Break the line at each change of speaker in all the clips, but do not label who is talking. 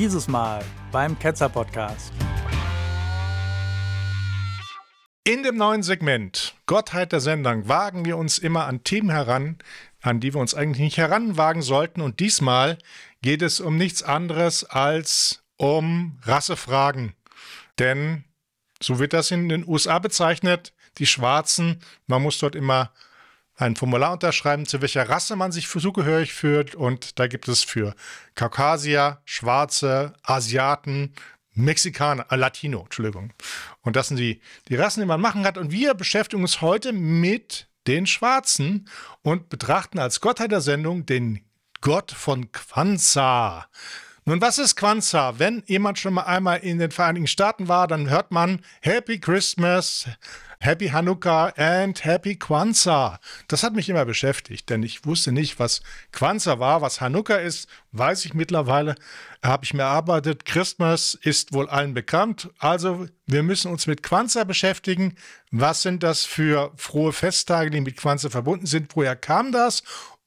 Dieses Mal beim Ketzer Podcast. In dem neuen Segment Gottheit der Sendung wagen wir uns immer an Themen heran, an die wir uns eigentlich nicht heranwagen sollten. Und diesmal geht es um nichts anderes als um Rassefragen. Denn so wird das in den USA bezeichnet. Die Schwarzen, man muss dort immer ein Formular unterschreiben, zu welcher Rasse man sich für zugehörig fühlt. Und da gibt es für Kaukasier, Schwarze, Asiaten, Mexikaner, äh, Latino, Entschuldigung. Und das sind die, die Rassen, die man machen hat. Und wir beschäftigen uns heute mit den Schwarzen und betrachten als Gottheit der Sendung den Gott von Quanza. Nun, was ist Quanza? Wenn jemand schon mal einmal in den Vereinigten Staaten war, dann hört man Happy Christmas, Happy Hanukkah and Happy Kwanzaa. Das hat mich immer beschäftigt, denn ich wusste nicht, was Kwanzaa war, was Hanukkah ist, weiß ich mittlerweile, habe ich mir erarbeitet. Christmas ist wohl allen bekannt, also wir müssen uns mit Kwanzaa beschäftigen. Was sind das für frohe Festtage, die mit Kwanzaa verbunden sind? Woher kam das?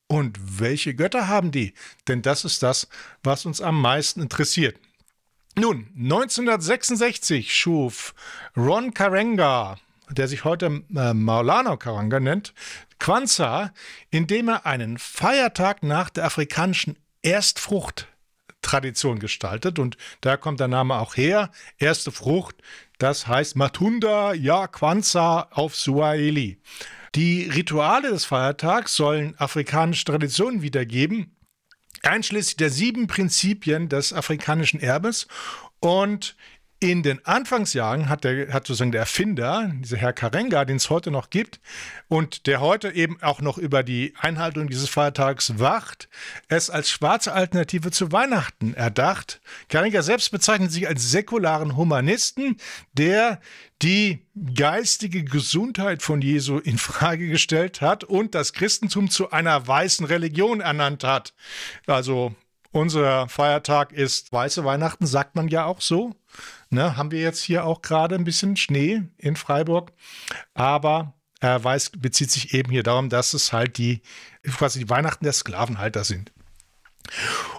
Und welche Götter haben die? Denn das ist das, was uns am meisten interessiert. Nun, 1966 schuf Ron Karenga der sich heute äh, Maulano Karanga nennt, Kwanzaa, indem er einen Feiertag nach der afrikanischen Erstfrucht Tradition gestaltet und da kommt der Name auch her. Erste Frucht, das heißt Matunda ja Kwanza auf Suaheli. Die Rituale des Feiertags sollen afrikanische Traditionen wiedergeben, einschließlich der sieben Prinzipien des afrikanischen Erbes und in den Anfangsjahren hat, der, hat sozusagen der Erfinder, dieser Herr Karenga, den es heute noch gibt und der heute eben auch noch über die Einhaltung dieses Feiertags wacht, es als schwarze Alternative zu Weihnachten erdacht. Karenga selbst bezeichnet sich als säkularen Humanisten, der die geistige Gesundheit von Jesu in Frage gestellt hat und das Christentum zu einer weißen Religion ernannt hat. Also unser Feiertag ist weiße Weihnachten, sagt man ja auch so ne, haben wir jetzt hier auch gerade ein bisschen Schnee in Freiburg, aber äh, weiß bezieht sich eben hier darum, dass es halt die quasi die Weihnachten der Sklavenhalter sind.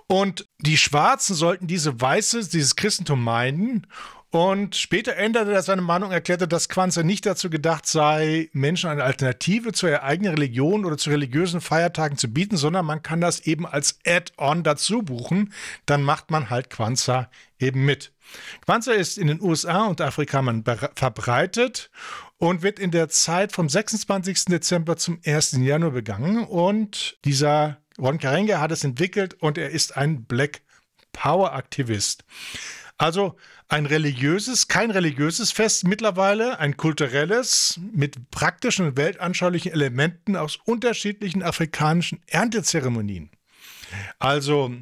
Und die Schwarzen sollten diese Weiße, dieses Christentum meiden und später änderte er seine Meinung, und erklärte, dass Quanzer nicht dazu gedacht sei, Menschen eine Alternative zu ihrer eigenen Religion oder zu religiösen Feiertagen zu bieten, sondern man kann das eben als Add-on dazu buchen. Dann macht man halt Quanzer eben mit. Quanzer ist in den USA und Afrika verbreitet und wird in der Zeit vom 26. Dezember zum 1. Januar begangen. Und dieser Ron Karenga hat es entwickelt und er ist ein Black Power Aktivist. Also ein religiöses, kein religiöses Fest mittlerweile, ein kulturelles mit praktischen und weltanschaulichen Elementen aus unterschiedlichen afrikanischen Erntezeremonien. Also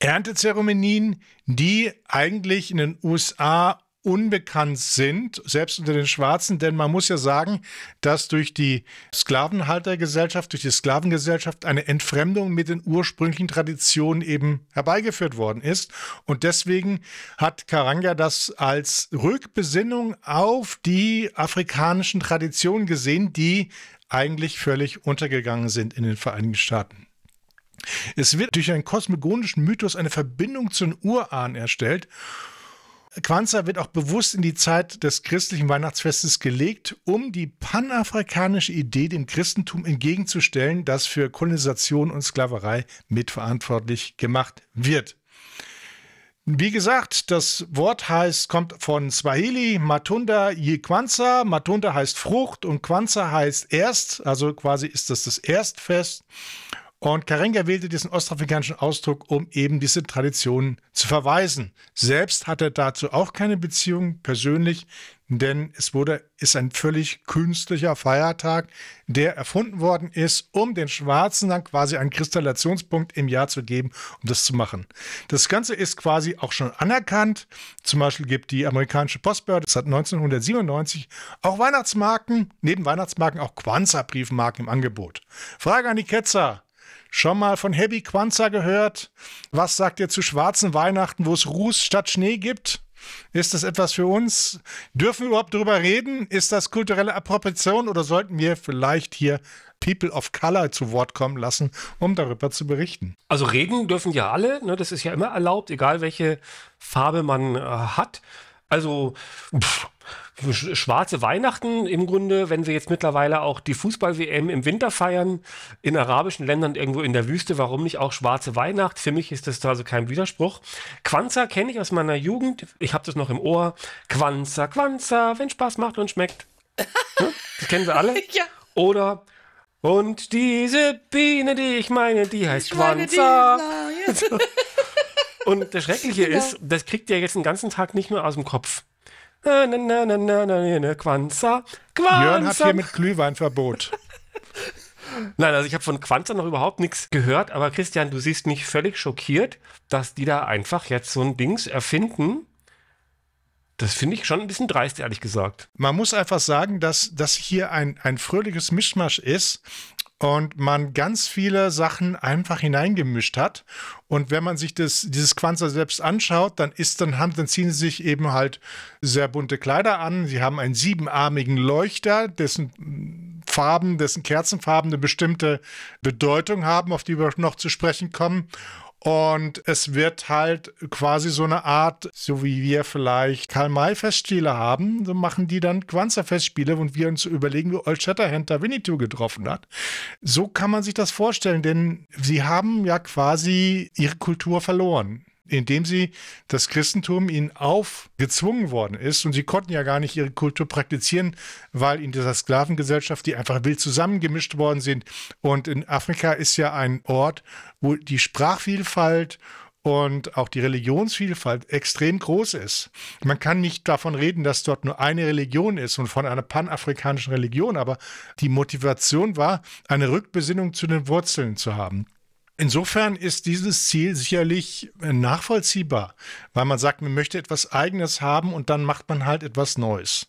Erntezeremonien, die eigentlich in den USA unbekannt sind, selbst unter den Schwarzen, denn man muss ja sagen, dass durch die Sklavenhaltergesellschaft, durch die Sklavengesellschaft eine Entfremdung mit den ursprünglichen Traditionen eben herbeigeführt worden ist. Und deswegen hat Karanga das als Rückbesinnung auf die afrikanischen Traditionen gesehen, die eigentlich völlig untergegangen sind in den Vereinigten Staaten. Es wird durch einen kosmogonischen Mythos eine Verbindung zu den Urahnen erstellt. Kwanzaa wird auch bewusst in die Zeit des christlichen Weihnachtsfestes gelegt, um die panafrikanische Idee dem Christentum entgegenzustellen, das für Kolonisation und Sklaverei mitverantwortlich gemacht wird. Wie gesagt, das Wort heißt, kommt von Swahili, Matunda je Yikwanza. Matunda heißt Frucht und Kwanza heißt erst, also quasi ist das das Erstfest. Und Karenga wählte diesen ostafrikanischen Ausdruck, um eben diese Traditionen zu verweisen. Selbst hat er dazu auch keine Beziehung persönlich, denn es wurde, ist ein völlig künstlicher Feiertag, der erfunden worden ist, um den Schwarzen dann quasi einen Kristallationspunkt im Jahr zu geben, um das zu machen. Das Ganze ist quasi auch schon anerkannt. Zum Beispiel gibt die amerikanische Postbehörde seit 1997 auch Weihnachtsmarken, neben Weihnachtsmarken auch Quanza-Briefmarken im Angebot. Frage an die Ketzer. Schon mal von Heavy Quanza gehört? Was sagt ihr zu schwarzen Weihnachten, wo es Ruß statt Schnee gibt? Ist das etwas für uns? Dürfen wir überhaupt darüber reden? Ist das kulturelle Appropriation oder sollten wir vielleicht hier People of Color zu Wort kommen lassen, um darüber zu berichten? Also
reden dürfen ja alle, ne? das ist ja immer erlaubt, egal welche Farbe man äh,
hat.
Also pff, schwarze Weihnachten im Grunde, wenn wir jetzt mittlerweile auch die Fußball-WM im Winter feiern, in arabischen Ländern irgendwo in der Wüste, warum nicht auch schwarze Weihnacht? Für mich ist das da also kein Widerspruch. Quanza kenne ich aus meiner Jugend, ich habe das noch im Ohr. Quanza, Quanza, wenn Spaß macht und schmeckt. Hm? Das kennen wir alle. ja. Oder und diese Biene, die ich meine, die heißt Quanza. Und das Schreckliche genau. ist, das kriegt ihr jetzt den ganzen Tag nicht nur aus dem Kopf. Na, na, na, na, na, na, Quanza. Quanza. Jörn hat hier mit Glühweinverbot. Nein, also ich habe von Quanza noch überhaupt nichts gehört, aber Christian, du siehst mich völlig schockiert, dass die da einfach jetzt so ein Dings erfinden.
Das finde ich schon ein bisschen dreist, ehrlich gesagt. Man muss einfach sagen, dass das hier ein, ein fröhliches Mischmasch ist und man ganz viele Sachen einfach hineingemischt hat. Und wenn man sich das, dieses Quanzer selbst anschaut, dann ist dann haben, dann ziehen sie sich eben halt sehr bunte Kleider an. Sie haben einen siebenarmigen Leuchter, dessen Farben, dessen Kerzenfarben eine bestimmte Bedeutung haben, auf die wir noch zu sprechen kommen. Und es wird halt quasi so eine Art, so wie wir vielleicht Karl-May-Festspiele haben, so machen die dann Quanzer-Festspiele und wir uns überlegen, wie Old Shatterhand da Winnetou getroffen hat. So kann man sich das vorstellen, denn sie haben ja quasi ihre Kultur verloren indem sie das Christentum ihnen aufgezwungen worden ist und sie konnten ja gar nicht ihre Kultur praktizieren, weil in dieser Sklavengesellschaft die einfach wild zusammengemischt worden sind. Und in Afrika ist ja ein Ort, wo die Sprachvielfalt und auch die Religionsvielfalt extrem groß ist. Man kann nicht davon reden, dass dort nur eine Religion ist und von einer panafrikanischen Religion, aber die Motivation war, eine Rückbesinnung zu den Wurzeln zu haben. Insofern ist dieses Ziel sicherlich äh, nachvollziehbar, weil man sagt, man möchte etwas Eigenes haben und dann macht man halt etwas Neues.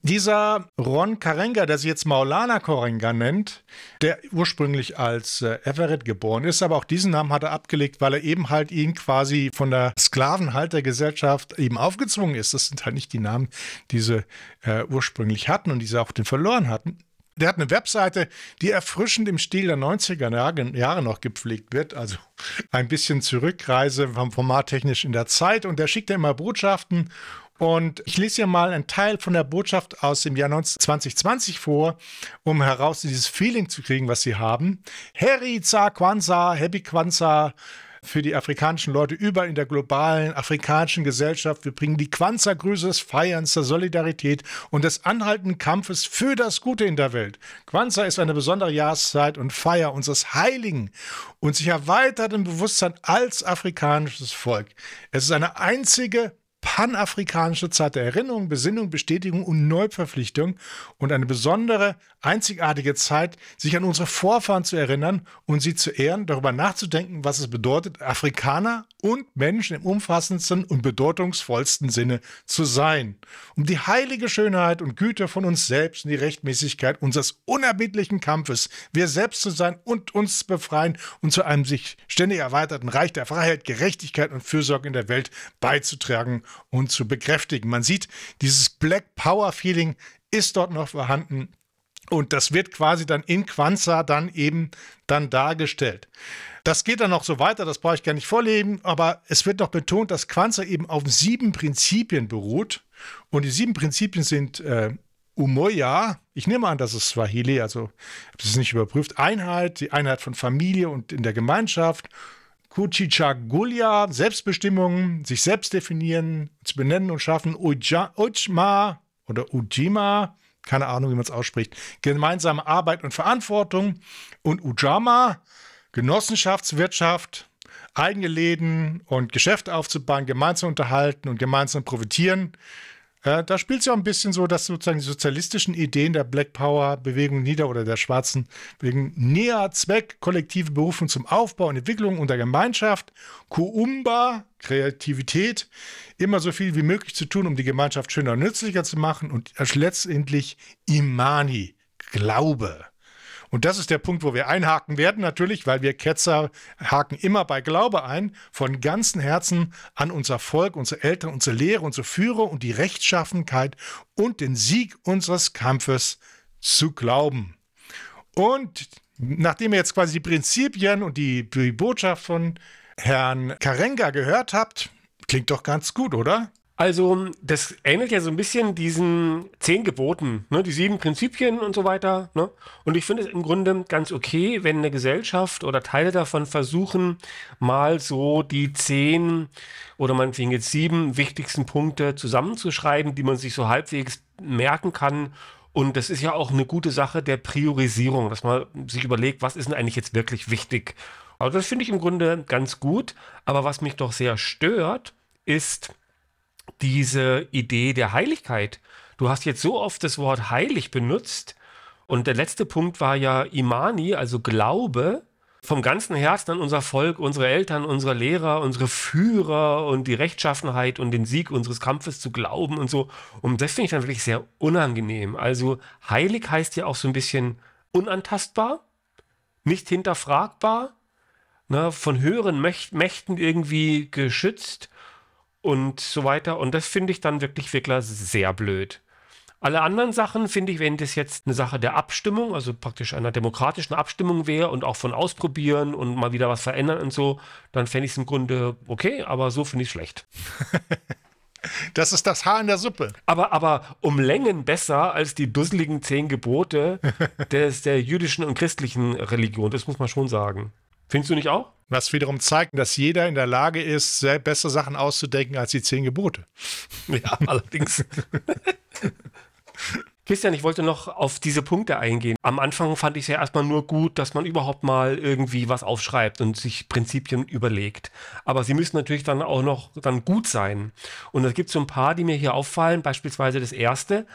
Dieser Ron Karenga, der sich jetzt Maulana Karenga nennt, der ursprünglich als äh, Everett geboren ist, aber auch diesen Namen hat er abgelegt, weil er eben halt ihn quasi von der Sklavenhaltergesellschaft eben aufgezwungen ist. Das sind halt nicht die Namen, die sie äh, ursprünglich hatten und die sie auch den verloren hatten. Der hat eine Webseite, die erfrischend im Stil der 90er Jahre noch gepflegt wird. Also ein bisschen Zurückreise vom Format technisch in der Zeit. Und der schickt ja immer Botschaften. Und ich lese hier mal einen Teil von der Botschaft aus dem Jahr 2020 vor, um heraus dieses Feeling zu kriegen, was sie haben. Harry Za Kwanzaa, Happy Kwanzaa, für die afrikanischen Leute überall in der globalen afrikanischen Gesellschaft. Wir bringen die Quanza-Grüße des Feierns, der Solidarität und des anhaltenden Kampfes für das Gute in der Welt. Quanza ist eine besondere Jahreszeit und Feier unseres heiligen und sich erweiterten Bewusstsein als afrikanisches Volk. Es ist eine einzige panafrikanische Zeit der Erinnerung, Besinnung, Bestätigung und Neuverpflichtung und eine besondere einzigartige Zeit, sich an unsere Vorfahren zu erinnern und sie zu ehren, darüber nachzudenken, was es bedeutet, Afrikaner und Menschen im umfassendsten und bedeutungsvollsten Sinne zu sein, um die heilige Schönheit und Güte von uns selbst und die Rechtmäßigkeit unseres unerbittlichen Kampfes, wir selbst zu sein und uns zu befreien und zu einem sich ständig erweiterten Reich der Freiheit, Gerechtigkeit und Fürsorge in der Welt beizutragen und zu bekräftigen. Man sieht, dieses Black Power Feeling ist dort noch vorhanden und das wird quasi dann in Quanza dann eben dann dargestellt. Das geht dann noch so weiter, das brauche ich gar nicht vorleben, aber es wird noch betont, dass Quanza eben auf sieben Prinzipien beruht. Und die sieben Prinzipien sind äh, Umoya, ich nehme an, das ist Swahili, also habe es nicht überprüft, Einheit, die Einheit von Familie und in der Gemeinschaft, Kuchichagulia, Selbstbestimmung, sich selbst definieren, zu benennen und schaffen, Ujma oder Ujima, keine Ahnung, wie man es ausspricht, gemeinsame Arbeit und Verantwortung und Ujama, Genossenschaftswirtschaft, eigene Läden und Geschäfte aufzubauen, gemeinsam unterhalten und gemeinsam profitieren. Äh, da spielt es ja auch ein bisschen so, dass sozusagen die sozialistischen Ideen der Black Power-Bewegung nieder oder der schwarzen wegen näher Zweck, kollektive Berufung zum Aufbau und Entwicklung unter Gemeinschaft, Kuumba, Kreativität, immer so viel wie möglich zu tun, um die Gemeinschaft schöner und nützlicher zu machen und letztendlich Imani, Glaube. Und das ist der Punkt, wo wir einhaken werden, natürlich, weil wir Ketzer haken immer bei Glaube ein, von ganzem Herzen an unser Volk, unsere Eltern, unsere Lehre, unsere Führer und die Rechtschaffenkeit und den Sieg unseres Kampfes zu glauben. Und nachdem ihr jetzt quasi die Prinzipien und die, die Botschaft von Herrn Karenga gehört habt, klingt doch ganz gut, oder? Also,
das ähnelt ja so ein bisschen diesen zehn Geboten, ne? die sieben Prinzipien und so weiter. Ne? Und ich finde es im Grunde ganz okay, wenn eine Gesellschaft oder Teile davon versuchen, mal so die zehn oder man meinetwegen jetzt sieben wichtigsten Punkte zusammenzuschreiben, die man sich so halbwegs merken kann. Und das ist ja auch eine gute Sache der Priorisierung, dass man sich überlegt, was ist denn eigentlich jetzt wirklich wichtig. Also, das finde ich im Grunde ganz gut. Aber was mich doch sehr stört, ist, diese Idee der Heiligkeit. Du hast jetzt so oft das Wort heilig benutzt. Und der letzte Punkt war ja Imani, also Glaube, vom ganzen Herzen an unser Volk, unsere Eltern, unsere Lehrer, unsere Führer und die Rechtschaffenheit und den Sieg unseres Kampfes zu glauben und so. Und das finde ich dann wirklich sehr unangenehm. Also heilig heißt ja auch so ein bisschen unantastbar, nicht hinterfragbar, ne, von höheren Mächten irgendwie geschützt und so weiter. Und das finde ich dann wirklich Wickler sehr blöd. Alle anderen Sachen finde ich, wenn das jetzt eine Sache der Abstimmung, also praktisch einer demokratischen Abstimmung wäre und auch von ausprobieren und mal wieder was verändern und so, dann fände ich es im Grunde okay, aber so finde ich es schlecht. Das ist das Haar in der Suppe. Aber, aber um Längen besser als die dusseligen zehn Gebote
des, der jüdischen und christlichen Religion, das muss man schon sagen. Findest du nicht auch? Was wiederum zeigt, dass jeder in der Lage ist, sehr bessere Sachen auszudenken als die zehn Gebote. Ja, allerdings. Christian, ich wollte noch auf diese Punkte eingehen.
Am Anfang fand ich es ja erstmal nur gut, dass man überhaupt mal irgendwie was aufschreibt und sich Prinzipien überlegt. Aber sie müssen natürlich dann auch noch dann gut sein. Und es gibt so ein paar, die mir hier auffallen. Beispielsweise das erste,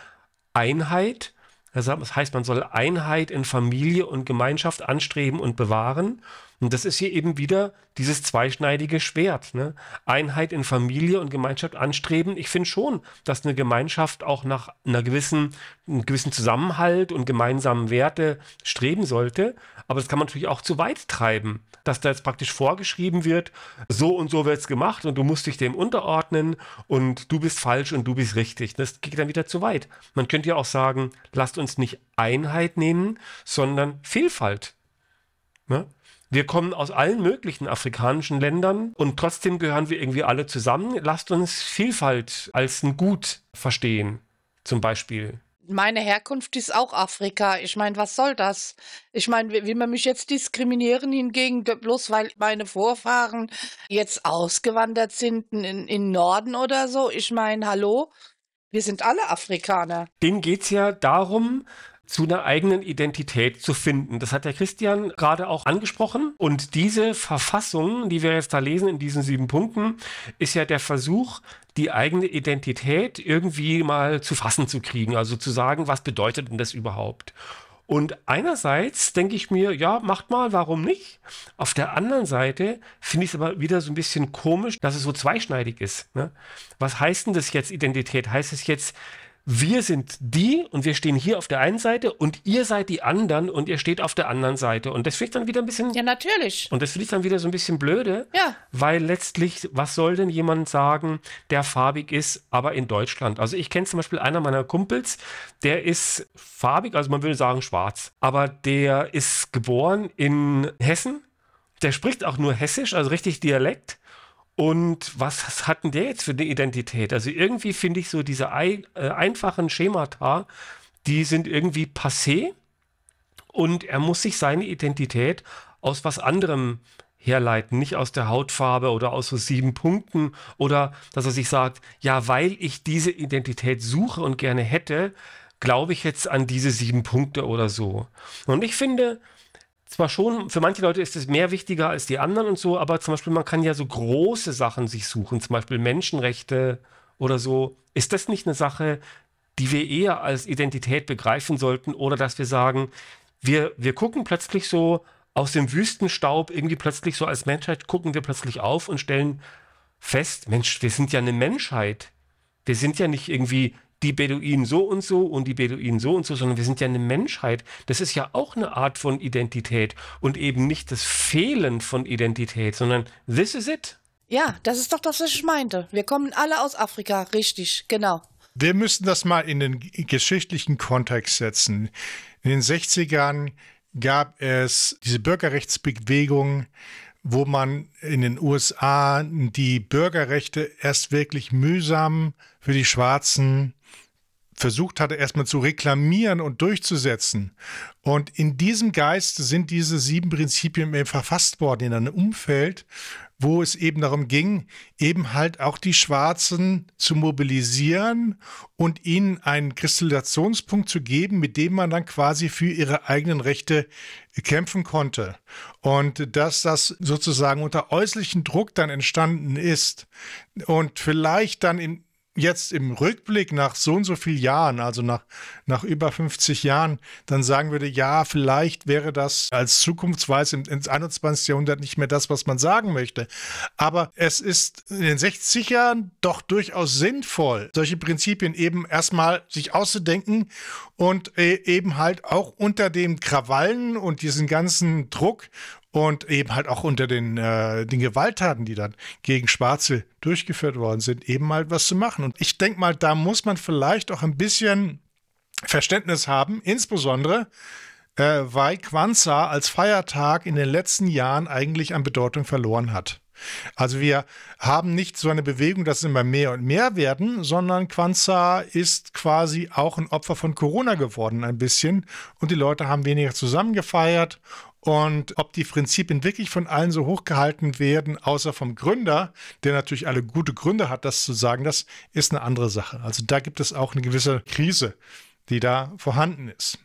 Einheit. Das heißt, man soll Einheit in Familie und Gemeinschaft anstreben und bewahren. Und das ist hier eben wieder dieses zweischneidige Schwert. Ne? Einheit in Familie und Gemeinschaft anstreben. Ich finde schon, dass eine Gemeinschaft auch nach einer gewissen, einem gewissen Zusammenhalt und gemeinsamen Werte streben sollte. Aber das kann man natürlich auch zu weit treiben, dass da jetzt praktisch vorgeschrieben wird, so und so wird es gemacht und du musst dich dem unterordnen und du bist falsch und du bist richtig. Das geht dann wieder zu weit. Man könnte ja auch sagen, lasst uns nicht Einheit nehmen, sondern Vielfalt. Ne? Wir kommen aus allen möglichen afrikanischen Ländern und trotzdem gehören wir irgendwie alle zusammen. Lasst uns Vielfalt als ein Gut verstehen, zum Beispiel.
Meine Herkunft ist auch Afrika. Ich meine, was soll das? Ich meine, will man mich jetzt diskriminieren hingegen, bloß weil meine Vorfahren jetzt ausgewandert sind in, in Norden oder so? Ich meine, hallo? Wir sind alle Afrikaner.
Dem geht es ja darum, zu einer eigenen Identität zu finden. Das hat der Christian gerade auch angesprochen. Und diese Verfassung, die wir jetzt da lesen in diesen sieben Punkten, ist ja der Versuch, die eigene Identität irgendwie mal zu fassen zu kriegen. Also zu sagen, was bedeutet denn das überhaupt? Und einerseits denke ich mir, ja, macht mal, warum nicht? Auf der anderen Seite finde ich es aber wieder so ein bisschen komisch, dass es so zweischneidig ist. Ne? Was heißt denn das jetzt Identität? Heißt es jetzt, wir sind die und wir stehen hier auf der einen Seite und ihr seid die anderen und ihr steht auf der anderen Seite. Und das finde ich dann wieder ein bisschen. Ja, natürlich. Und das finde ich dann wieder so ein bisschen blöde. Ja. Weil letztlich, was soll denn jemand sagen, der farbig ist, aber in Deutschland? Also ich kenne zum Beispiel einer meiner Kumpels, der ist farbig, also man würde sagen schwarz, aber der ist geboren in Hessen. Der spricht auch nur Hessisch, also richtig Dialekt. Und was hatten der jetzt für eine Identität? Also irgendwie finde ich so diese ein, äh, einfachen Schemata, die sind irgendwie passé und er muss sich seine Identität aus was anderem herleiten, nicht aus der Hautfarbe oder aus so sieben Punkten oder dass er sich sagt, ja, weil ich diese Identität suche und gerne hätte, glaube ich jetzt an diese sieben Punkte oder so. Und ich finde, zwar schon, für manche Leute ist es mehr wichtiger als die anderen und so, aber zum Beispiel, man kann ja so große Sachen sich suchen, zum Beispiel Menschenrechte oder so. Ist das nicht eine Sache, die wir eher als Identität begreifen sollten oder dass wir sagen, wir, wir gucken plötzlich so aus dem Wüstenstaub, irgendwie plötzlich so als Menschheit gucken wir plötzlich auf und stellen fest, Mensch, wir sind ja eine Menschheit. Wir sind ja nicht irgendwie die Beduinen so und so und die Beduinen so und so, sondern wir sind ja eine Menschheit. Das ist ja auch eine Art von Identität und eben nicht das Fehlen von Identität, sondern
this is it.
Ja, das ist doch das, was ich meinte. Wir kommen alle aus Afrika, richtig, genau.
Wir müssen das mal in den geschichtlichen Kontext setzen. In den 60ern gab es diese Bürgerrechtsbewegung, wo man in den USA die Bürgerrechte erst wirklich mühsam für die Schwarzen versucht hatte, erstmal zu reklamieren und durchzusetzen. Und in diesem Geist sind diese sieben Prinzipien eben verfasst worden in einem Umfeld, wo es eben darum ging, eben halt auch die Schwarzen zu mobilisieren und ihnen einen Kristallationspunkt zu geben, mit dem man dann quasi für ihre eigenen Rechte kämpfen konnte. Und dass das sozusagen unter äußerlichen Druck dann entstanden ist und vielleicht dann in jetzt im Rückblick nach so und so vielen Jahren, also nach, nach über 50 Jahren, dann sagen würde, ja, vielleicht wäre das als Zukunftsweise ins 21. Jahrhundert nicht mehr das, was man sagen möchte. Aber es ist in den 60 Jahren doch durchaus sinnvoll, solche Prinzipien eben erstmal sich auszudenken und äh, eben halt auch unter dem Krawallen und diesen ganzen Druck und eben halt auch unter den, äh, den Gewalttaten, die dann gegen Schwarze durchgeführt worden sind, eben halt was zu machen. Und ich denke mal, da muss man vielleicht auch ein bisschen Verständnis haben, insbesondere äh, weil Kwanzaa als Feiertag in den letzten Jahren eigentlich an Bedeutung verloren hat. Also wir haben nicht so eine Bewegung, dass es immer mehr und mehr werden, sondern Quanza ist quasi auch ein Opfer von Corona geworden ein bisschen und die Leute haben weniger zusammengefeiert und ob die Prinzipien wirklich von allen so hochgehalten werden, außer vom Gründer, der natürlich alle gute Gründe hat, das zu sagen, das ist eine andere Sache. Also da gibt es auch eine gewisse Krise, die da vorhanden ist.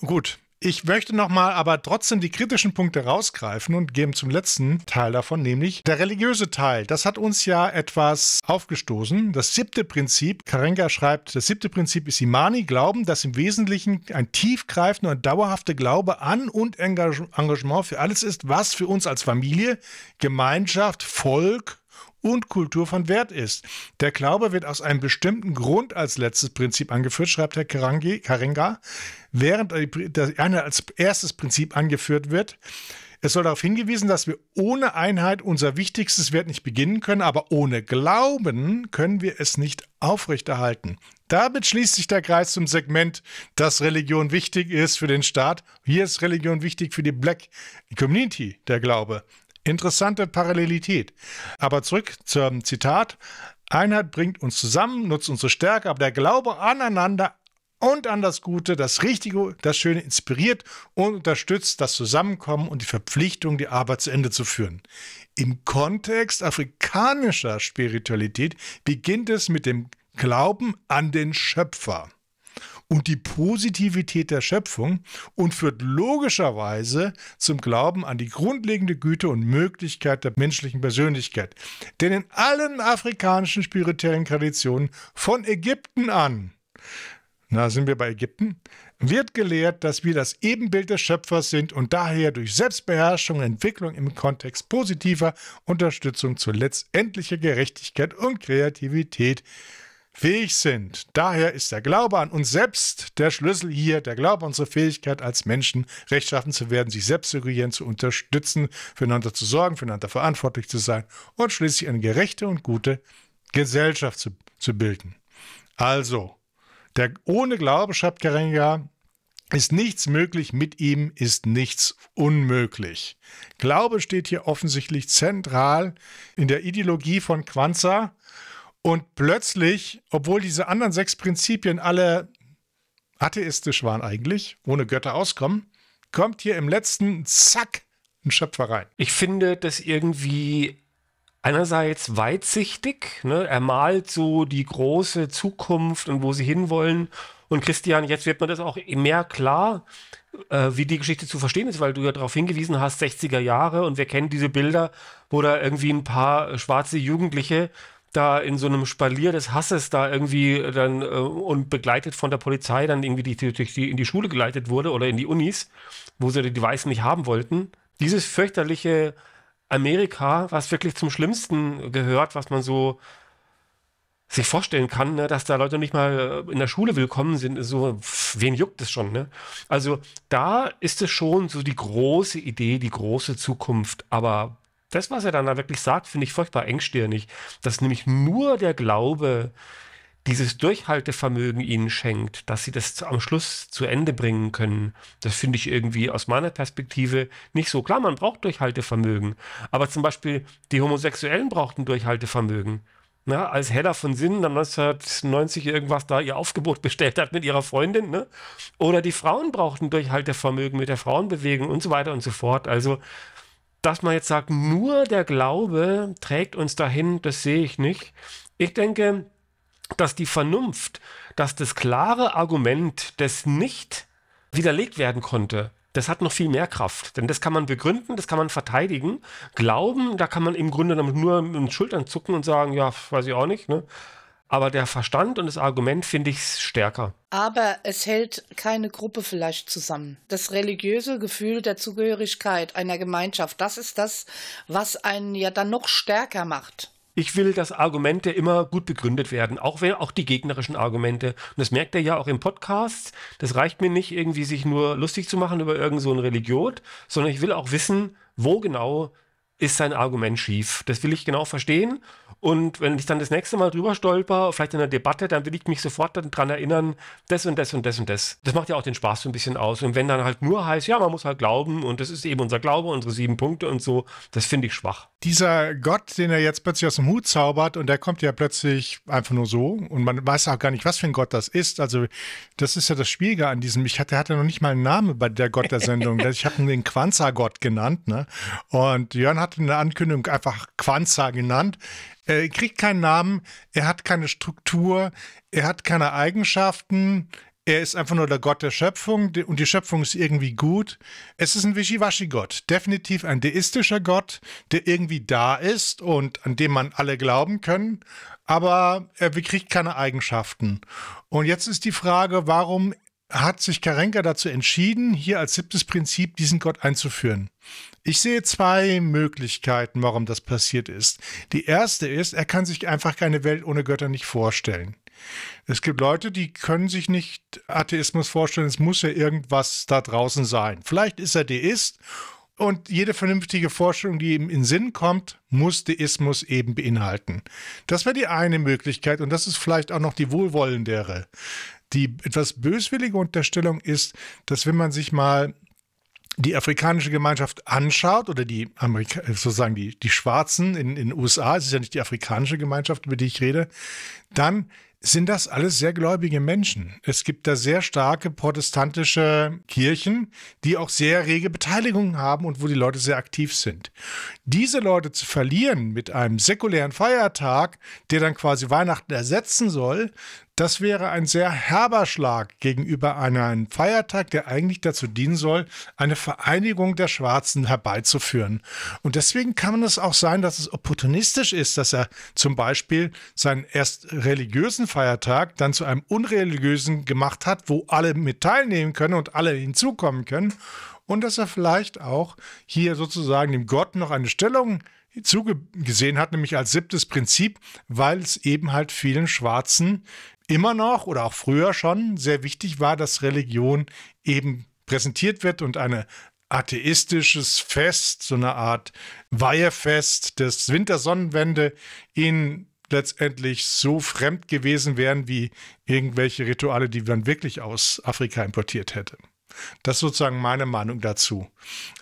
Gut, ich möchte nochmal aber trotzdem die kritischen Punkte rausgreifen und gehen zum letzten Teil davon, nämlich der religiöse Teil. Das hat uns ja etwas aufgestoßen. Das siebte Prinzip, Karenga schreibt, das siebte Prinzip ist Imani, Glauben, das im Wesentlichen ein tiefgreifender und dauerhafter Glaube an und Engagement für alles ist, was für uns als Familie, Gemeinschaft, Volk, und Kultur von Wert ist. Der Glaube wird aus einem bestimmten Grund als letztes Prinzip angeführt, schreibt Herr Karangi, Karenga, während das eine als erstes Prinzip angeführt wird. Es soll darauf hingewiesen, dass wir ohne Einheit unser wichtigstes Wert nicht beginnen können, aber ohne Glauben können wir es nicht aufrechterhalten. Damit schließt sich der Kreis zum Segment, dass Religion wichtig ist für den Staat. Hier ist Religion wichtig für die Black Community, der Glaube. Interessante Parallelität. Aber zurück zum Zitat. Einheit bringt uns zusammen, nutzt unsere Stärke, aber der Glaube aneinander und an das Gute, das Richtige, das Schöne inspiriert und unterstützt das Zusammenkommen und die Verpflichtung, die Arbeit zu Ende zu führen. Im Kontext afrikanischer Spiritualität beginnt es mit dem Glauben an den Schöpfer und die Positivität der Schöpfung und führt logischerweise zum Glauben an die grundlegende Güte und Möglichkeit der menschlichen Persönlichkeit. Denn in allen afrikanischen spirituellen Traditionen von Ägypten an, na sind wir bei Ägypten, wird gelehrt, dass wir das Ebenbild des Schöpfers sind und daher durch Selbstbeherrschung und Entwicklung im Kontext positiver Unterstützung zu letztendlicher Gerechtigkeit und Kreativität fähig sind. Daher ist der Glaube an uns selbst der Schlüssel hier, der Glaube an unsere Fähigkeit als Menschen, rechtschaffen zu werden, sich selbst zu regieren, zu unterstützen, füreinander zu sorgen, füreinander verantwortlich zu sein und schließlich eine gerechte und gute Gesellschaft zu, zu bilden. Also, der ohne Glaube, schreibt Karenga, ist nichts möglich, mit ihm ist nichts unmöglich. Glaube steht hier offensichtlich zentral in der Ideologie von Quanzer und plötzlich, obwohl diese anderen sechs Prinzipien alle atheistisch waren eigentlich, ohne Götter auskommen, kommt hier im letzten Zack ein Schöpfer rein.
Ich finde das irgendwie einerseits weitsichtig, ne? er malt so die große Zukunft und wo sie hinwollen. Und Christian, jetzt wird mir das auch mehr klar, äh, wie die Geschichte zu verstehen ist, weil du ja darauf hingewiesen hast, 60er Jahre und wir kennen diese Bilder, wo da irgendwie ein paar schwarze Jugendliche da in so einem Spalier des Hasses da irgendwie äh, dann äh, und begleitet von der Polizei dann irgendwie die, die, die, in die Schule geleitet wurde oder in die Unis, wo sie die Weißen nicht haben wollten. Dieses fürchterliche Amerika, was wirklich zum Schlimmsten gehört, was man so sich vorstellen kann, ne, dass da Leute nicht mal äh, in der Schule willkommen sind, so, wen juckt es schon, ne? Also da ist es schon so die große Idee, die große Zukunft, aber das, was er dann da wirklich sagt, finde ich furchtbar engstirnig, dass nämlich nur der Glaube dieses Durchhaltevermögen ihnen schenkt, dass sie das am Schluss zu Ende bringen können. Das finde ich irgendwie aus meiner Perspektive nicht so. Klar, man braucht Durchhaltevermögen, aber zum Beispiel die Homosexuellen brauchten Durchhaltevermögen. Na, als Hella von Sinnen dann 1990 irgendwas da ihr Aufgebot bestellt hat mit ihrer Freundin. Ne? Oder die Frauen brauchten Durchhaltevermögen mit der Frauenbewegung und so weiter und so fort. Also dass man jetzt sagt, nur der Glaube trägt uns dahin, das sehe ich nicht. Ich denke, dass die Vernunft, dass das klare Argument, das nicht widerlegt werden konnte, das hat noch viel mehr Kraft. Denn das kann man begründen, das kann man verteidigen. Glauben, da kann man im Grunde nur mit den Schultern zucken und sagen, ja, weiß ich auch nicht. Ne? aber der Verstand und das Argument finde ich stärker.
Aber es hält keine Gruppe vielleicht zusammen. Das religiöse Gefühl der Zugehörigkeit einer Gemeinschaft, das ist das, was einen ja dann noch stärker macht.
Ich will, dass Argumente immer gut begründet werden, auch wenn auch die gegnerischen Argumente. Und das merkt er ja auch im Podcast. Das reicht mir nicht, irgendwie sich nur lustig zu machen über irgendeinen so Religiot, sondern ich will auch wissen, wo genau ist sein Argument schief. Das will ich genau verstehen und wenn ich dann das nächste Mal drüber stolper, vielleicht in einer Debatte, dann will ich mich sofort daran erinnern, das und das und das und das. Das macht ja auch den Spaß so ein bisschen aus. Und wenn dann halt nur heißt, ja, man muss halt glauben und das ist eben unser Glaube, unsere sieben Punkte und so, das finde ich schwach.
Dieser Gott, den er jetzt plötzlich aus dem Hut zaubert und der kommt ja plötzlich einfach nur so und man weiß auch gar nicht, was für ein Gott das ist. Also das ist ja das Schwierige an diesem, ich hatte, hatte noch nicht mal einen Namen bei der Gott der Sendung. ich habe ihn den Quanza-Gott genannt. Ne? Und Jörn hatte in der Ankündigung einfach Quanza genannt. Er kriegt keinen Namen, er hat keine Struktur, er hat keine Eigenschaften, er ist einfach nur der Gott der Schöpfung und die Schöpfung ist irgendwie gut. Es ist ein Wischiwaschi-Gott, definitiv ein deistischer Gott, der irgendwie da ist und an dem man alle glauben können, aber er kriegt keine Eigenschaften. Und jetzt ist die Frage, warum hat sich Karenka dazu entschieden, hier als siebtes Prinzip diesen Gott einzuführen. Ich sehe zwei Möglichkeiten, warum das passiert ist. Die erste ist, er kann sich einfach keine Welt ohne Götter nicht vorstellen. Es gibt Leute, die können sich nicht Atheismus vorstellen, es muss ja irgendwas da draußen sein. Vielleicht ist er Deist und jede vernünftige Vorstellung, die ihm in Sinn kommt, muss Deismus eben beinhalten. Das wäre die eine Möglichkeit und das ist vielleicht auch noch die wohlwollendere. Die etwas böswillige Unterstellung ist, dass wenn man sich mal die afrikanische Gemeinschaft anschaut oder die Amerika äh, sozusagen die, die Schwarzen in den USA, es ist ja nicht die afrikanische Gemeinschaft, über die ich rede, dann sind das alles sehr gläubige Menschen. Es gibt da sehr starke protestantische Kirchen, die auch sehr rege Beteiligung haben und wo die Leute sehr aktiv sind. Diese Leute zu verlieren mit einem säkulären Feiertag, der dann quasi Weihnachten ersetzen soll, das wäre ein sehr herber Schlag gegenüber einem Feiertag, der eigentlich dazu dienen soll, eine Vereinigung der Schwarzen herbeizuführen. Und deswegen kann es auch sein, dass es opportunistisch ist, dass er zum Beispiel seinen erst religiösen Feiertag dann zu einem unreligiösen gemacht hat, wo alle mit teilnehmen können und alle hinzukommen können. Und dass er vielleicht auch hier sozusagen dem Gott noch eine Stellung zugesehen hat, nämlich als siebtes Prinzip, weil es eben halt vielen Schwarzen immer noch oder auch früher schon sehr wichtig war, dass Religion eben präsentiert wird und eine atheistisches Fest, so eine Art Weihefest des Wintersonnenwende ihnen letztendlich so fremd gewesen wären wie irgendwelche Rituale, die man wirklich aus Afrika importiert hätte. Das ist sozusagen meine Meinung dazu.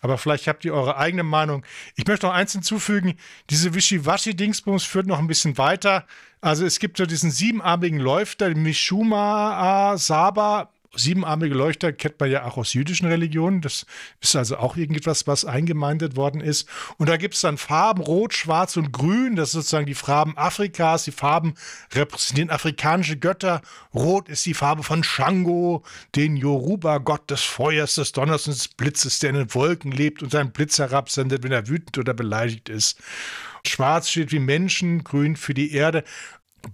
Aber vielleicht habt ihr eure eigene Meinung. Ich möchte noch eins hinzufügen: Diese Wischiwaschi-Dingsbums führt noch ein bisschen weiter. Also, es gibt so diesen siebenarmigen Läufer, Mishuma, äh, Saba, siebenarmige Leuchter kennt man ja auch aus jüdischen Religionen. Das ist also auch irgendetwas, was eingemeindet worden ist. Und da gibt es dann Farben, Rot, Schwarz und Grün. Das sind sozusagen die Farben Afrikas. Die Farben repräsentieren afrikanische Götter. Rot ist die Farbe von Shango, den Yoruba-Gott des Feuers, des Donners und des Blitzes, der in den Wolken lebt und seinen Blitz herabsendet, wenn er wütend oder beleidigt ist. Schwarz steht wie Menschen, Grün für die Erde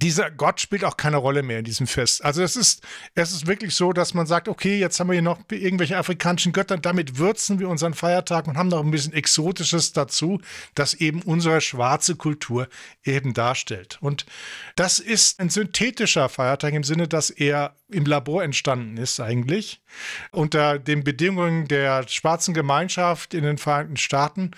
dieser Gott spielt auch keine Rolle mehr in diesem Fest. Also es ist, es ist wirklich so, dass man sagt, okay, jetzt haben wir hier noch irgendwelche afrikanischen Götter, damit würzen wir unseren Feiertag und haben noch ein bisschen Exotisches dazu, das eben unsere schwarze Kultur eben darstellt. Und das ist ein synthetischer Feiertag im Sinne, dass er im Labor entstanden ist eigentlich, unter den Bedingungen der schwarzen Gemeinschaft in den Vereinigten Staaten,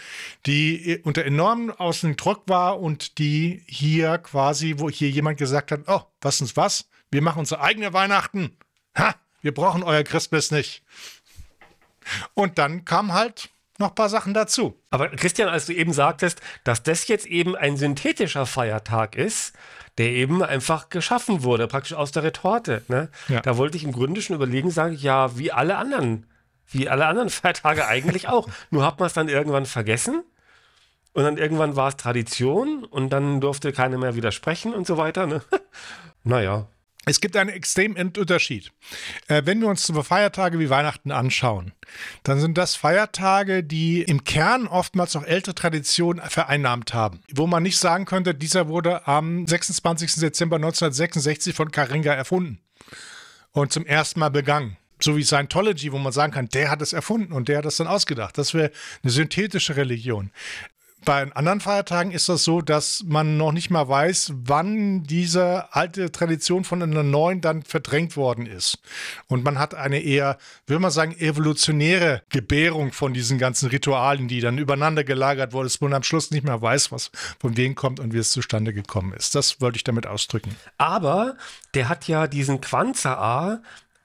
die unter enormem Außendruck war und die hier quasi, wo hier jemand gesagt hat, oh, was uns was? Wir machen unsere eigene Weihnachten. Ha, wir brauchen euer Christmas nicht. Und dann kam halt noch ein paar Sachen dazu. Aber Christian, als du eben sagtest, dass das
jetzt eben ein synthetischer Feiertag ist, der eben einfach geschaffen wurde, praktisch aus der Retorte. Ne? Ja. Da wollte ich im Grunde schon überlegen, sage ich, ja, wie alle anderen, wie alle anderen Feiertage eigentlich auch. Nur hat man es dann irgendwann vergessen und dann irgendwann war es
Tradition und dann durfte keiner mehr widersprechen und so weiter. Ne? naja. Es gibt einen extremen Unterschied. Äh, wenn wir uns Feiertage wie Weihnachten anschauen, dann sind das Feiertage, die im Kern oftmals noch ältere Traditionen vereinnahmt haben, wo man nicht sagen könnte, dieser wurde am 26. Dezember 1966 von Karinga erfunden und zum ersten Mal begangen so wie Scientology, wo man sagen kann, der hat es erfunden und der hat es dann ausgedacht. Das wäre eine synthetische Religion. Bei anderen Feiertagen ist das so, dass man noch nicht mal weiß, wann diese alte Tradition von einer neuen dann verdrängt worden ist. Und man hat eine eher, würde man sagen, evolutionäre Gebärung von diesen ganzen Ritualen, die dann übereinander gelagert wurden, dass man am Schluss nicht mehr weiß, was von wem kommt und wie es zustande gekommen ist. Das wollte ich damit ausdrücken. Aber der hat
ja diesen Quanzer-A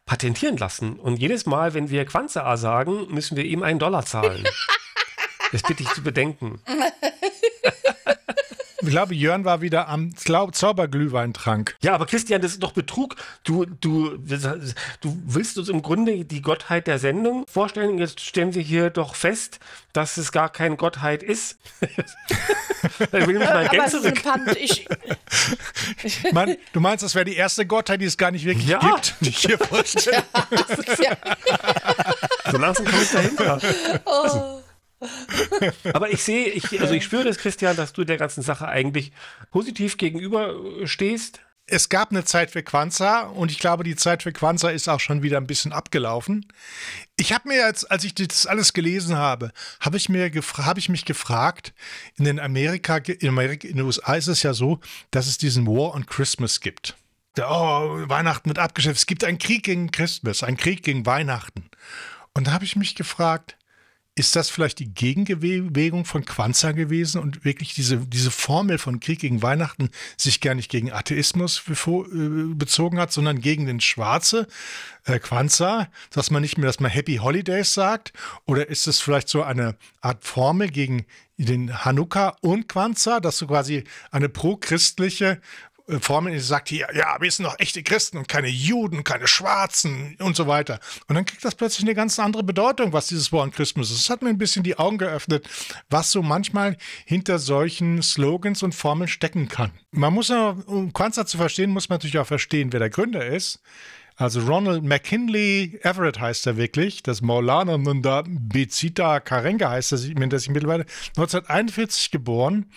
patentieren lassen. Und jedes Mal, wenn wir Quanzer-A sagen, müssen wir ihm einen
Dollar zahlen. Das bitte ich zu bedenken. Ich glaube, Jörn war wieder am Zauberglühweintrank. Ja, aber Christian, das ist doch Betrug.
Du, du, du willst uns im Grunde die Gottheit der Sendung vorstellen. Jetzt stellen wir hier doch fest, dass es gar keine Gottheit ist. ich
will mich mal gänzlich. Man, du meinst, das wäre die erste Gottheit, die es gar nicht wirklich ja. gibt, die ich hier vorstelle. Ja, ja. so langsam komme
ich dahinter. Oh. Aber ich sehe, ich, also ich spüre das, Christian, dass du der
ganzen Sache eigentlich positiv gegenüberstehst. Äh, es gab eine Zeit für Quanza und ich glaube, die Zeit für Quanza ist auch schon wieder ein bisschen abgelaufen. Ich habe mir jetzt, als ich das alles gelesen habe, habe ich, hab ich mich gefragt, in den Amerika, in Amerika, in den USA ist es ja so, dass es diesen War on Christmas gibt. oh, Weihnachten wird abgeschafft. Es gibt einen Krieg gegen Christmas, einen Krieg gegen Weihnachten. Und da habe ich mich gefragt, ist das vielleicht die Gegenbewegung von Quanzer gewesen und wirklich diese, diese Formel von Krieg gegen Weihnachten sich gar nicht gegen Atheismus äh, bezogen hat, sondern gegen den Schwarze äh, Quanzer, dass man nicht mehr, dass man Happy Holidays sagt? Oder ist es vielleicht so eine Art Formel gegen den Hanukkah und Quanzer, dass du quasi eine pro-christliche äh, Formeln, die sagt hier, ja, wir sind doch echte Christen und keine Juden, keine Schwarzen und so weiter. Und dann kriegt das plötzlich eine ganz andere Bedeutung, was dieses Wort Christmas ist. Das hat mir ein bisschen die Augen geöffnet, was so manchmal hinter solchen Slogans und Formeln stecken kann. Man muss ja, um Quanzer zu verstehen, muss man natürlich auch verstehen, wer der Gründer ist. Also Ronald McKinley Everett heißt er wirklich, das Maulana Munda Bezita Karenga heißt er, das ich mittlerweile, 1941 geboren,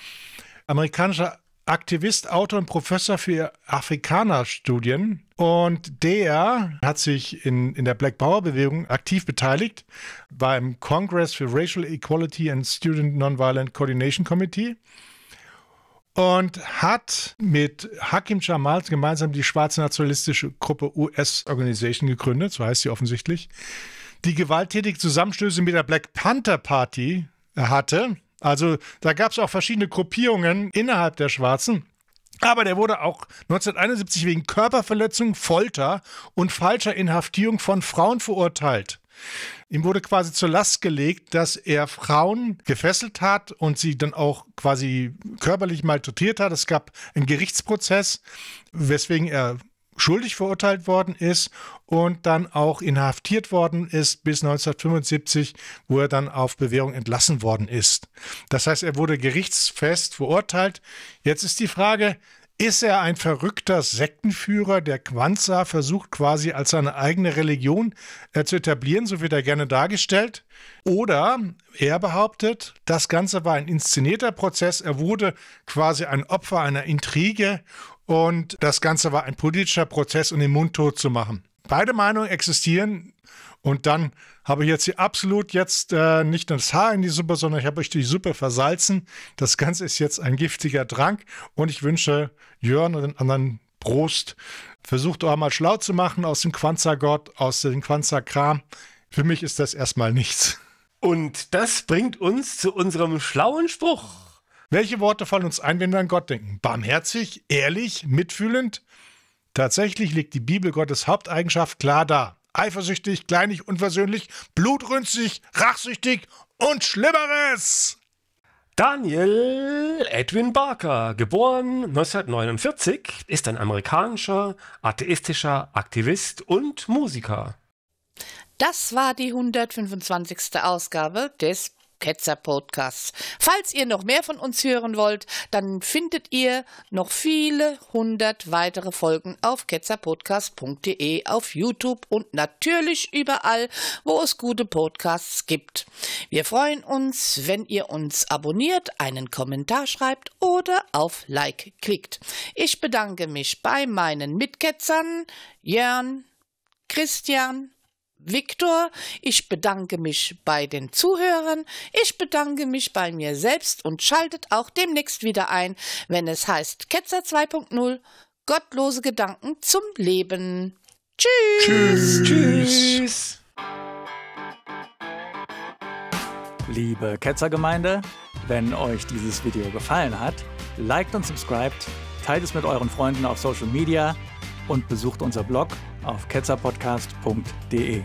amerikanischer Aktivist, Autor und Professor für Afrikanerstudien. Und der hat sich in, in der Black Power Bewegung aktiv beteiligt beim Congress for Racial Equality and Student Nonviolent Coordination Committee und hat mit Hakim Jamal gemeinsam die schwarze nationalistische Gruppe US Organization gegründet, so heißt sie offensichtlich, die gewalttätige Zusammenstöße mit der Black Panther Party hatte also da gab es auch verschiedene Gruppierungen innerhalb der Schwarzen. Aber der wurde auch 1971 wegen Körperverletzung, Folter und falscher Inhaftierung von Frauen verurteilt. Ihm wurde quasi zur Last gelegt, dass er Frauen gefesselt hat und sie dann auch quasi körperlich malträtiert hat. Es gab einen Gerichtsprozess, weswegen er schuldig verurteilt worden ist und dann auch inhaftiert worden ist bis 1975, wo er dann auf Bewährung entlassen worden ist. Das heißt, er wurde gerichtsfest verurteilt. Jetzt ist die Frage, ist er ein verrückter Sektenführer, der Quanza versucht quasi als seine eigene Religion äh, zu etablieren, so wird er gerne dargestellt? Oder er behauptet, das Ganze war ein inszenierter Prozess, er wurde quasi ein Opfer einer Intrige und das Ganze war ein politischer Prozess, um den Mund tot zu machen. Beide Meinungen existieren. Und dann habe ich jetzt hier absolut jetzt äh, nicht nur das Haar in die Suppe, sondern ich habe euch die Suppe versalzen. Das Ganze ist jetzt ein giftiger Trank. Und ich wünsche Jörn und den anderen Prost. Versucht auch mal schlau zu machen aus dem Quanzergott, aus dem Quanzerkram. Für mich ist das erstmal nichts. Und das bringt uns zu unserem schlauen Spruch. Welche Worte fallen uns ein, wenn wir an Gott denken? Barmherzig, ehrlich, mitfühlend? Tatsächlich legt die Bibel Gottes Haupteigenschaft klar dar. Eifersüchtig, kleinig, unversöhnlich, blutrünstig, rachsüchtig und Schlimmeres. Daniel
Edwin Barker, geboren 1949, ist ein amerikanischer atheistischer Aktivist und Musiker.
Das war die 125. Ausgabe des Ketzer Podcasts. Falls ihr noch mehr von uns hören wollt, dann findet ihr noch viele hundert weitere Folgen auf ketzerpodcast.de, auf YouTube und natürlich überall, wo es gute Podcasts gibt. Wir freuen uns, wenn ihr uns abonniert, einen Kommentar schreibt oder auf Like klickt. Ich bedanke mich bei meinen Mitketzern Jörn, Christian Viktor, ich bedanke mich bei den Zuhörern, ich bedanke mich bei mir selbst und schaltet auch demnächst wieder ein, wenn es heißt Ketzer 2.0, gottlose Gedanken zum Leben. Tschüss. Tschüss. Tschüss.
Liebe Ketzergemeinde, wenn euch dieses Video gefallen hat, liked und subscribed, teilt es mit euren Freunden auf Social Media und besucht unser Blog auf ketzerpodcast.de.